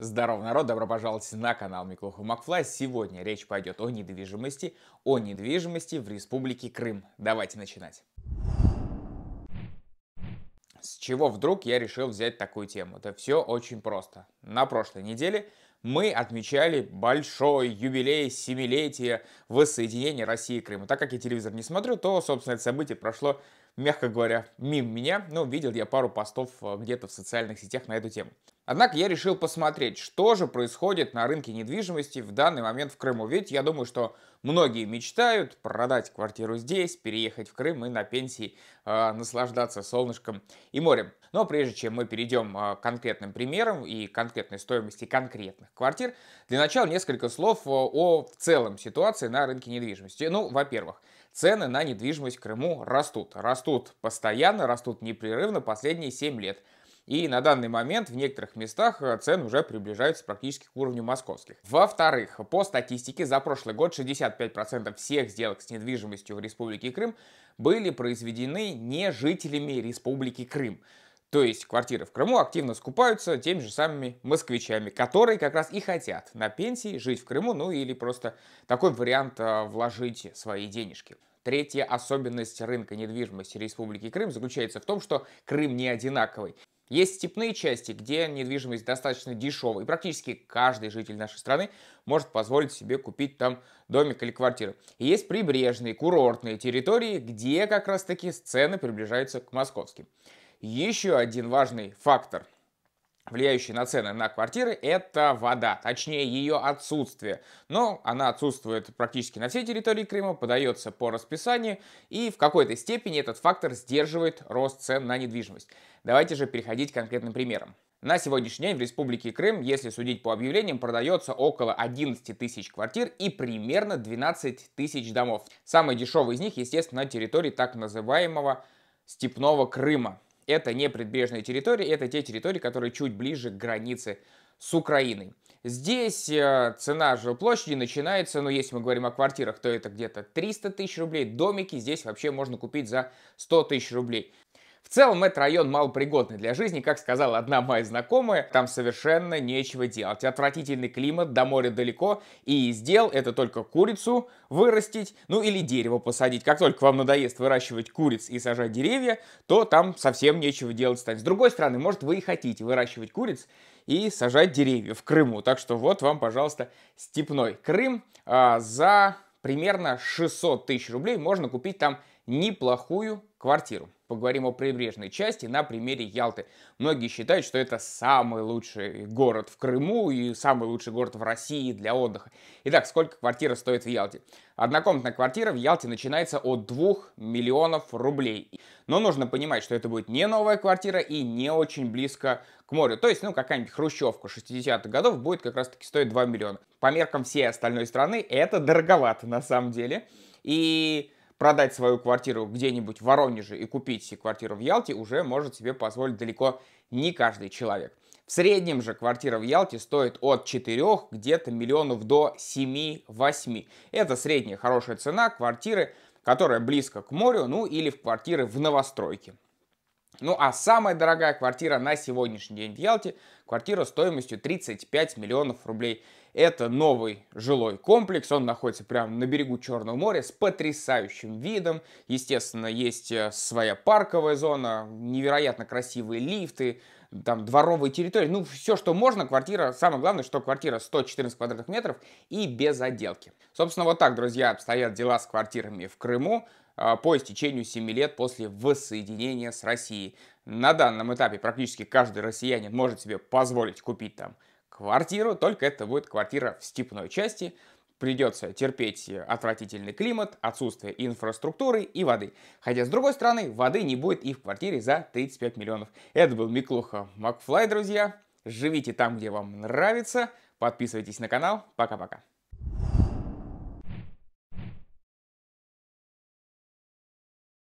Здорово, народ! Добро пожаловать на канал Миклуху Макфлай. Сегодня речь пойдет о недвижимости, о недвижимости в Республике Крым. Давайте начинать. С чего вдруг я решил взять такую тему? Да все очень просто. На прошлой неделе мы отмечали большой юбилей, семилетие воссоединения России и Крыма. Так как я телевизор не смотрю, то, собственно, это событие прошло мягко говоря, мимо меня, но видел я пару постов э, где-то в социальных сетях на эту тему. Однако я решил посмотреть, что же происходит на рынке недвижимости в данный момент в Крыму. Ведь я думаю, что многие мечтают продать квартиру здесь, переехать в Крым и на пенсии э, наслаждаться солнышком и морем. Но прежде чем мы перейдем э, к конкретным примерам и конкретной стоимости конкретных квартир, для начала несколько слов э, о в целом ситуации на рынке недвижимости. Ну, во-первых, Цены на недвижимость в Крыму растут. Растут постоянно, растут непрерывно последние 7 лет. И на данный момент в некоторых местах э, цены уже приближаются практически к уровню московских. Во-вторых, по статистике за прошлый год 65% всех сделок с недвижимостью в Республике Крым были произведены не жителями Республики Крым. То есть квартиры в Крыму активно скупаются теми же самыми москвичами, которые как раз и хотят на пенсии жить в Крыму, ну или просто такой вариант а, вложить свои денежки. Третья особенность рынка недвижимости Республики Крым заключается в том, что Крым не одинаковый. Есть степные части, где недвижимость достаточно дешевая, и практически каждый житель нашей страны может позволить себе купить там домик или квартиру. И есть прибрежные, курортные территории, где как раз таки цены приближаются к московским. Еще один важный фактор, влияющий на цены на квартиры, это вода, точнее ее отсутствие. Но она отсутствует практически на всей территории Крыма, подается по расписанию, и в какой-то степени этот фактор сдерживает рост цен на недвижимость. Давайте же переходить к конкретным примерам. На сегодняшний день в Республике Крым, если судить по объявлениям, продается около 11 тысяч квартир и примерно 12 тысяч домов. Самый дешевый из них, естественно, на территории так называемого Степного Крыма. Это не прибрежные территории, это те территории, которые чуть ближе к границе с Украиной. Здесь э, цена жилплощади начинается, ну, если мы говорим о квартирах, то это где-то 300 тысяч рублей. Домики здесь вообще можно купить за 100 тысяч рублей. В целом, этот район малопригодный для жизни, как сказала одна моя знакомая, там совершенно нечего делать. Отвратительный климат, до моря далеко, и из дел это только курицу вырастить, ну или дерево посадить. Как только вам надоест выращивать куриц и сажать деревья, то там совсем нечего делать станет. С другой стороны, может вы и хотите выращивать куриц, и сажать деревья в Крыму. Так что вот вам, пожалуйста, степной Крым. А, за примерно 600 тысяч рублей можно купить там неплохую квартиру поговорим о прибрежной части на примере Ялты. Многие считают, что это самый лучший город в Крыму и самый лучший город в России для отдыха. Итак, сколько квартира стоит в Ялте? Однокомнатная квартира в Ялте начинается от 2 миллионов рублей. Но нужно понимать, что это будет не новая квартира и не очень близко к морю. То есть, ну, какая-нибудь хрущевка 60-х годов будет как раз-таки стоить 2 миллиона. По меркам всей остальной страны это дороговато на самом деле. И продать свою квартиру где-нибудь в Воронеже и купить себе квартиру в Ялте уже может себе позволить далеко не каждый человек. В среднем же квартира в Ялте стоит от 4 где-то миллионов до 7-8. Это средняя хорошая цена квартиры, которая близко к морю, ну или в квартиры в новостройке. Ну а самая дорогая квартира на сегодняшний день в Ялте, квартира стоимостью 35 миллионов рублей. Это новый жилой комплекс, он находится прямо на берегу Черного моря с потрясающим видом. Естественно, есть э, своя парковая зона, невероятно красивые лифты, там дворовые территории, ну все, что можно, квартира, самое главное, что квартира 114 квадратных метров и без отделки. Собственно, вот так, друзья, обстоят дела с квартирами в Крыму э, по истечению 7 лет после воссоединения с Россией. На данном этапе практически каждый россиянин может себе позволить купить там квартиру, только это будет квартира в степной части. Придется терпеть отвратительный климат, отсутствие инфраструктуры и воды. Хотя, с другой стороны, воды не будет и в квартире за 35 миллионов. Это был Миклуха Макфлай, друзья. Живите там, где вам нравится. Подписывайтесь на канал. Пока-пока.